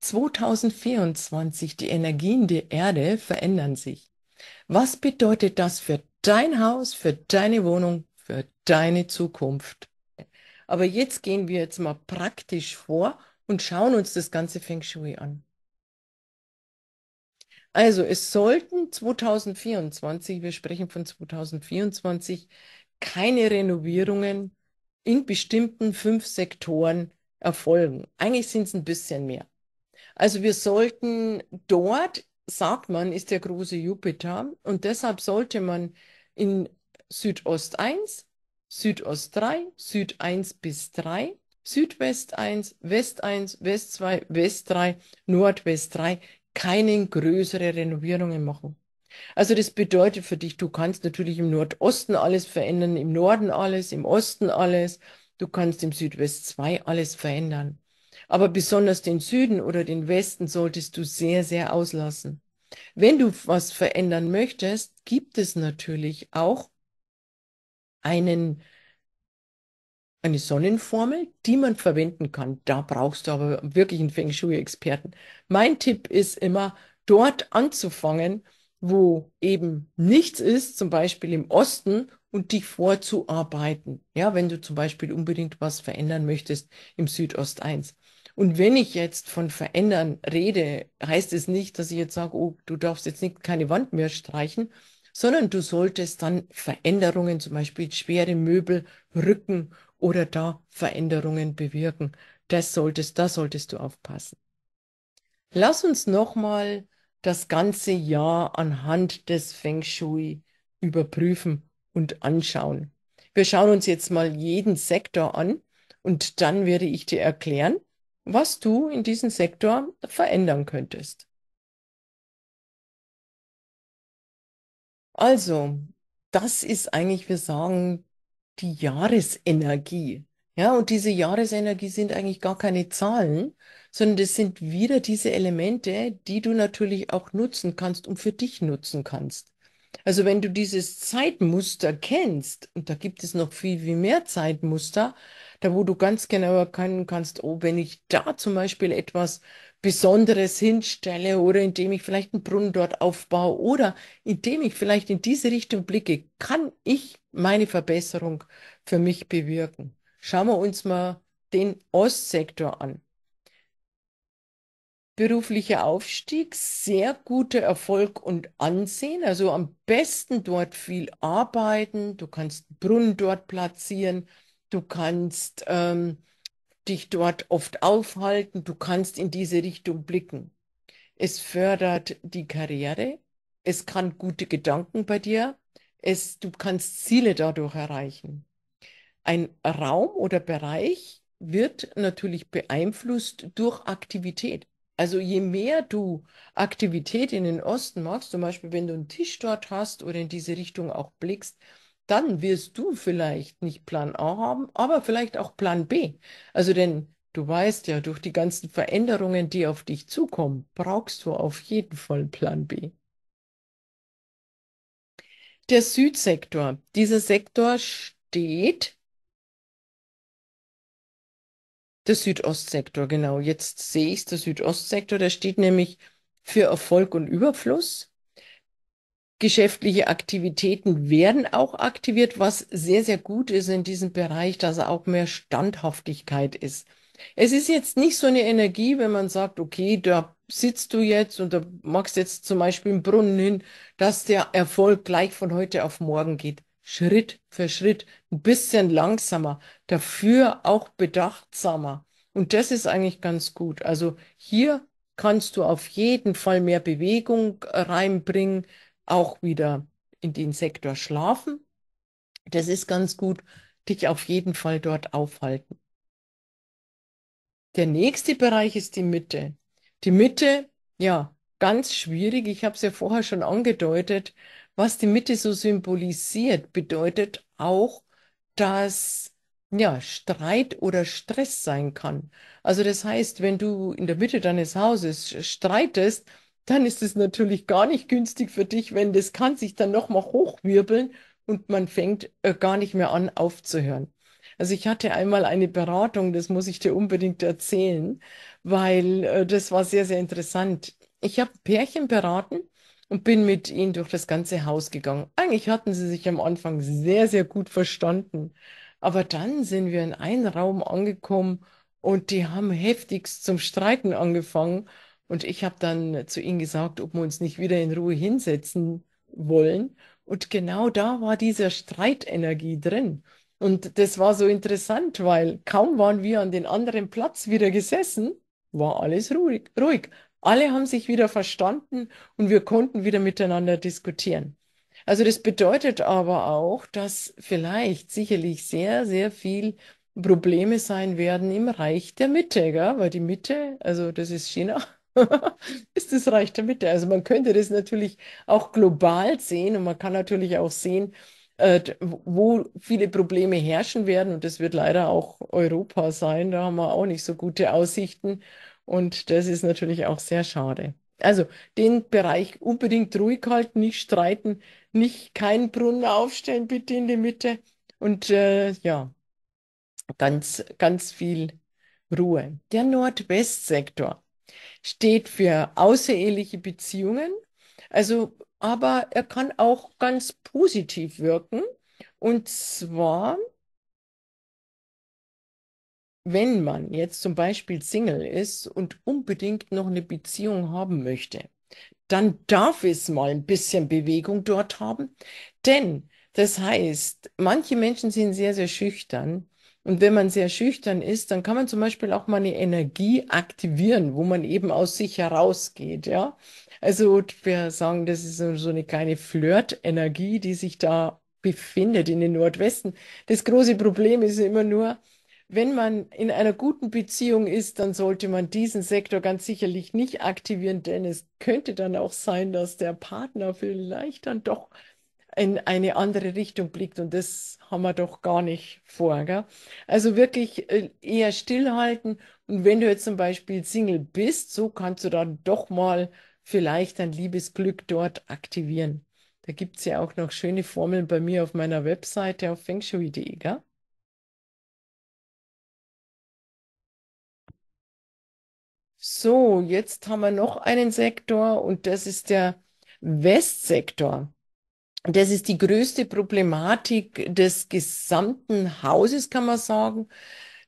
2024, die Energien der Erde verändern sich. Was bedeutet das für dein Haus, für deine Wohnung, für deine Zukunft? Aber jetzt gehen wir jetzt mal praktisch vor und schauen uns das ganze Feng Shui an. Also es sollten 2024, wir sprechen von 2024, keine Renovierungen in bestimmten fünf Sektoren erfolgen. Eigentlich sind es ein bisschen mehr. Also wir sollten dort, sagt man, ist der große Jupiter und deshalb sollte man in Südost 1, Südost 3, Süd 1 bis 3, Südwest 1, West 1, West 2, West 3, Nordwest 3 keine größere Renovierungen machen. Also das bedeutet für dich, du kannst natürlich im Nordosten alles verändern, im Norden alles, im Osten alles, du kannst im Südwest 2 alles verändern. Aber besonders den Süden oder den Westen solltest du sehr, sehr auslassen. Wenn du was verändern möchtest, gibt es natürlich auch einen, eine Sonnenformel, die man verwenden kann. Da brauchst du aber wirklich einen Feng Shui-Experten. Mein Tipp ist immer, dort anzufangen, wo eben nichts ist, zum Beispiel im Osten, und dich vorzuarbeiten. Ja, wenn du zum Beispiel unbedingt was verändern möchtest im Südost 1. Und wenn ich jetzt von verändern rede, heißt es nicht, dass ich jetzt sage, oh, du darfst jetzt nicht keine Wand mehr streichen, sondern du solltest dann Veränderungen, zum Beispiel schwere Möbel, Rücken oder da Veränderungen bewirken. Das solltest, da solltest du aufpassen. Lass uns nochmal das ganze Jahr anhand des Feng Shui überprüfen und anschauen. Wir schauen uns jetzt mal jeden Sektor an und dann werde ich dir erklären, was du in diesem Sektor verändern könntest. Also, das ist eigentlich, wir sagen, die Jahresenergie. Ja, und diese Jahresenergie sind eigentlich gar keine Zahlen, sondern das sind wieder diese Elemente, die du natürlich auch nutzen kannst und für dich nutzen kannst. Also wenn du dieses Zeitmuster kennst, und da gibt es noch viel, viel mehr Zeitmuster, da wo du ganz genau erkennen kannst, oh, wenn ich da zum Beispiel etwas Besonderes hinstelle oder indem ich vielleicht einen Brunnen dort aufbaue oder indem ich vielleicht in diese Richtung blicke, kann ich meine Verbesserung für mich bewirken. Schauen wir uns mal den Ostsektor an beruflicher Aufstieg, sehr guter Erfolg und Ansehen. Also am besten dort viel arbeiten. Du kannst einen Brunnen dort platzieren. Du kannst ähm, dich dort oft aufhalten. Du kannst in diese Richtung blicken. Es fördert die Karriere. Es kann gute Gedanken bei dir. Es, du kannst Ziele dadurch erreichen. Ein Raum oder Bereich wird natürlich beeinflusst durch Aktivität. Also je mehr du Aktivität in den Osten machst, zum Beispiel wenn du einen Tisch dort hast oder in diese Richtung auch blickst, dann wirst du vielleicht nicht Plan A haben, aber vielleicht auch Plan B. Also denn du weißt ja, durch die ganzen Veränderungen, die auf dich zukommen, brauchst du auf jeden Fall Plan B. Der Südsektor. Dieser Sektor steht der Südostsektor, genau. Jetzt sehe ich es, der Südostsektor, der steht nämlich für Erfolg und Überfluss. Geschäftliche Aktivitäten werden auch aktiviert, was sehr, sehr gut ist in diesem Bereich, dass er auch mehr Standhaftigkeit ist. Es ist jetzt nicht so eine Energie, wenn man sagt, okay, da sitzt du jetzt und da machst jetzt zum Beispiel einen Brunnen hin, dass der Erfolg gleich von heute auf morgen geht. Schritt für Schritt, ein bisschen langsamer, dafür auch bedachtsamer. Und das ist eigentlich ganz gut. Also hier kannst du auf jeden Fall mehr Bewegung reinbringen, auch wieder in den Sektor Schlafen. Das ist ganz gut, dich auf jeden Fall dort aufhalten. Der nächste Bereich ist die Mitte. Die Mitte, ja, ganz schwierig. Ich habe es ja vorher schon angedeutet was die Mitte so symbolisiert, bedeutet auch, dass ja, Streit oder Stress sein kann. Also das heißt, wenn du in der Mitte deines Hauses streitest, dann ist es natürlich gar nicht günstig für dich, wenn das kann sich dann nochmal hochwirbeln und man fängt äh, gar nicht mehr an aufzuhören. Also ich hatte einmal eine Beratung, das muss ich dir unbedingt erzählen, weil äh, das war sehr, sehr interessant. Ich habe Pärchen beraten, und bin mit ihnen durch das ganze Haus gegangen. Eigentlich hatten sie sich am Anfang sehr, sehr gut verstanden. Aber dann sind wir in einen Raum angekommen und die haben heftigst zum Streiten angefangen. Und ich habe dann zu ihnen gesagt, ob wir uns nicht wieder in Ruhe hinsetzen wollen. Und genau da war diese Streitenergie drin. Und das war so interessant, weil kaum waren wir an den anderen Platz wieder gesessen, war alles ruhig. ruhig. Alle haben sich wieder verstanden und wir konnten wieder miteinander diskutieren. Also das bedeutet aber auch, dass vielleicht sicherlich sehr, sehr viel Probleme sein werden im Reich der Mitte, gell? weil die Mitte, also das ist China, ist das Reich der Mitte. Also man könnte das natürlich auch global sehen und man kann natürlich auch sehen, äh, wo viele Probleme herrschen werden. Und das wird leider auch Europa sein. Da haben wir auch nicht so gute Aussichten. Und das ist natürlich auch sehr schade. Also den Bereich unbedingt ruhig halten, nicht streiten, nicht keinen Brunnen aufstellen, bitte in die Mitte. Und äh, ja, ganz, ganz viel Ruhe. Der Nordwestsektor steht für außereheliche Beziehungen. Also, aber er kann auch ganz positiv wirken. Und zwar wenn man jetzt zum Beispiel Single ist und unbedingt noch eine Beziehung haben möchte, dann darf es mal ein bisschen Bewegung dort haben. Denn das heißt, manche Menschen sind sehr, sehr schüchtern. Und wenn man sehr schüchtern ist, dann kann man zum Beispiel auch mal eine Energie aktivieren, wo man eben aus sich herausgeht, ja. Also wir sagen, das ist so eine kleine Flirt-Energie, die sich da befindet in den Nordwesten. Das große Problem ist immer nur, wenn man in einer guten Beziehung ist, dann sollte man diesen Sektor ganz sicherlich nicht aktivieren, denn es könnte dann auch sein, dass der Partner vielleicht dann doch in eine andere Richtung blickt und das haben wir doch gar nicht vor. Gell? Also wirklich äh, eher stillhalten und wenn du jetzt zum Beispiel Single bist, so kannst du dann doch mal vielleicht dein Liebesglück dort aktivieren. Da gibt es ja auch noch schöne Formeln bei mir auf meiner Webseite auf fengshui.de. Gell? So, jetzt haben wir noch einen Sektor und das ist der Westsektor. Das ist die größte Problematik des gesamten Hauses, kann man sagen.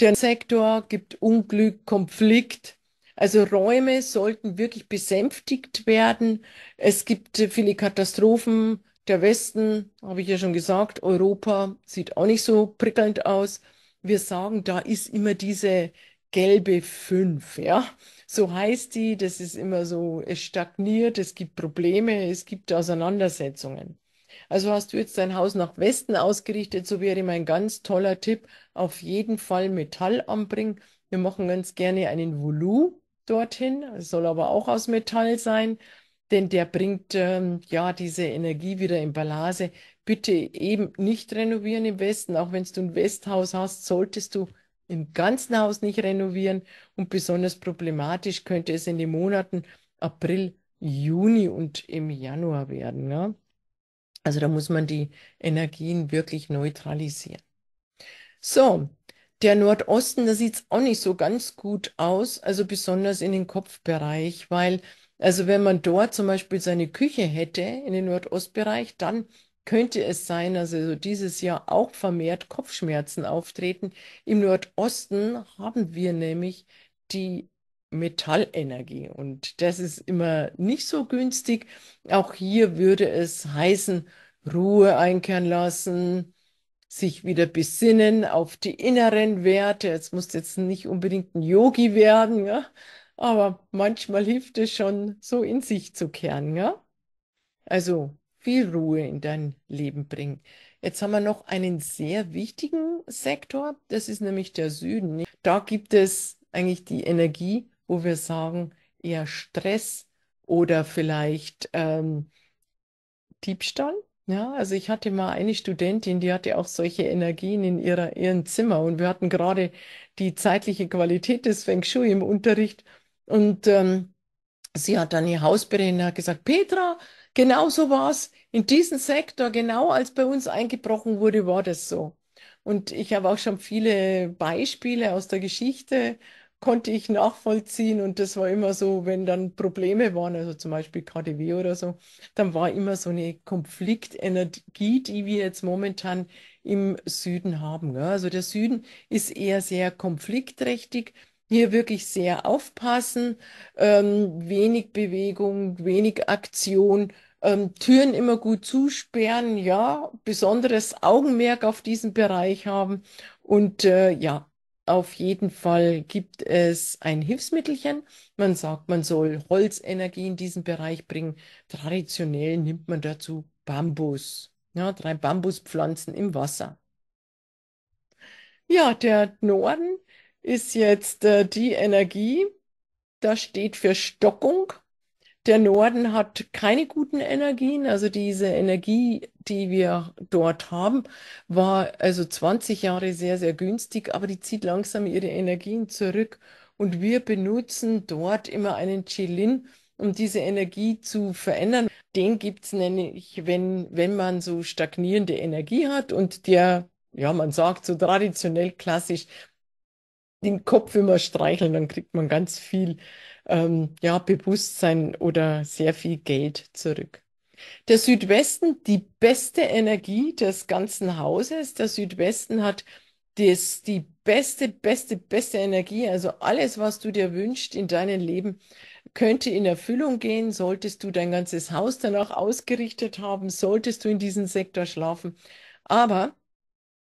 Der Sektor gibt Unglück, Konflikt. Also Räume sollten wirklich besänftigt werden. Es gibt viele Katastrophen. Der Westen, habe ich ja schon gesagt, Europa sieht auch nicht so prickelnd aus. Wir sagen, da ist immer diese gelbe fünf, ja so heißt die, das ist immer so, es stagniert, es gibt Probleme, es gibt Auseinandersetzungen. Also hast du jetzt dein Haus nach Westen ausgerichtet, so wäre mein ganz toller Tipp, auf jeden Fall Metall anbringen. Wir machen ganz gerne einen Volu dorthin, es soll aber auch aus Metall sein, denn der bringt ähm, ja diese Energie wieder in Balance. Bitte eben nicht renovieren im Westen, auch wenn du ein Westhaus hast, solltest du im ganzen Haus nicht renovieren und besonders problematisch könnte es in den Monaten April, Juni und im Januar werden. Ja? Also da muss man die Energien wirklich neutralisieren. So, der Nordosten, da sieht es auch nicht so ganz gut aus, also besonders in den Kopfbereich, weil, also wenn man dort zum Beispiel seine Küche hätte, in den Nordostbereich, dann könnte es sein, dass also dieses Jahr auch vermehrt Kopfschmerzen auftreten. Im Nordosten haben wir nämlich die Metallenergie und das ist immer nicht so günstig. Auch hier würde es heißen, Ruhe einkehren lassen, sich wieder besinnen auf die inneren Werte. Jetzt muss jetzt nicht unbedingt ein Yogi werden, ja? aber manchmal hilft es schon, so in sich zu kehren. Ja? Also viel Ruhe in dein Leben bringt. Jetzt haben wir noch einen sehr wichtigen Sektor, das ist nämlich der Süden. Da gibt es eigentlich die Energie, wo wir sagen, eher Stress oder vielleicht ähm, Diebstahl. Ja, also ich hatte mal eine Studentin, die hatte auch solche Energien in ihrer, ihrem Zimmer und wir hatten gerade die zeitliche Qualität des Feng Shui im Unterricht und ähm, sie hat dann ihr Hausbrenner gesagt, Petra, Genau so es. In diesem Sektor, genau als bei uns eingebrochen wurde, war das so. Und ich habe auch schon viele Beispiele aus der Geschichte, konnte ich nachvollziehen. Und das war immer so, wenn dann Probleme waren, also zum Beispiel KDW oder so, dann war immer so eine Konfliktenergie, die wir jetzt momentan im Süden haben. Ja. Also der Süden ist eher sehr konfliktträchtig hier wirklich sehr aufpassen. Ähm, wenig Bewegung, wenig Aktion, ähm, Türen immer gut zusperren, ja, besonderes Augenmerk auf diesen Bereich haben. Und äh, ja, auf jeden Fall gibt es ein Hilfsmittelchen. Man sagt, man soll Holzenergie in diesen Bereich bringen. Traditionell nimmt man dazu Bambus. Ja, drei Bambuspflanzen im Wasser. Ja, der Norden ist jetzt äh, die Energie. Da steht für Stockung, der Norden hat keine guten Energien. Also diese Energie, die wir dort haben, war also 20 Jahre sehr, sehr günstig, aber die zieht langsam ihre Energien zurück. Und wir benutzen dort immer einen Chilin, um diese Energie zu verändern. Den gibt es nämlich, wenn, wenn man so stagnierende Energie hat und der, ja, man sagt so traditionell klassisch, den Kopf immer streicheln, dann kriegt man ganz viel ähm, ja, Bewusstsein oder sehr viel Geld zurück. Der Südwesten, die beste Energie des ganzen Hauses. Der Südwesten hat das, die beste, beste, beste Energie. Also alles, was du dir wünschst in deinem Leben, könnte in Erfüllung gehen. Solltest du dein ganzes Haus danach ausgerichtet haben, solltest du in diesem Sektor schlafen. Aber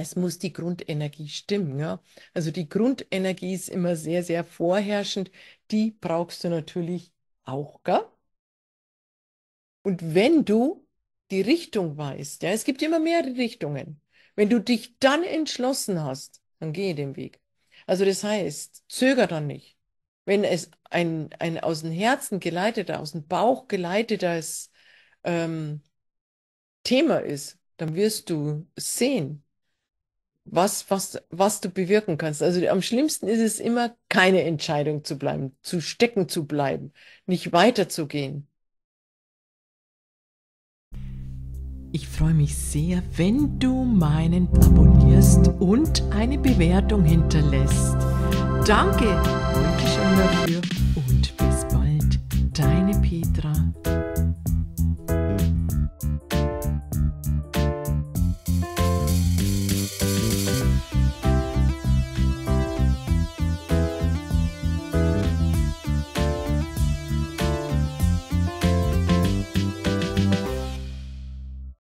es muss die Grundenergie stimmen. Ja? Also die Grundenergie ist immer sehr, sehr vorherrschend. Die brauchst du natürlich auch. Gell? Und wenn du die Richtung weißt, ja, es gibt immer mehrere Richtungen. Wenn du dich dann entschlossen hast, dann gehe den Weg. Also das heißt, zöger dann nicht. Wenn es ein, ein aus dem Herzen geleiteter, aus dem Bauch geleitetes ähm, Thema ist, dann wirst du sehen, was, was, was du bewirken kannst. Also am schlimmsten ist es immer, keine Entscheidung zu bleiben, zu stecken zu bleiben, nicht weiterzugehen. Ich freue mich sehr, wenn du meinen abonnierst und eine Bewertung hinterlässt. Danke, Dankeschön dafür.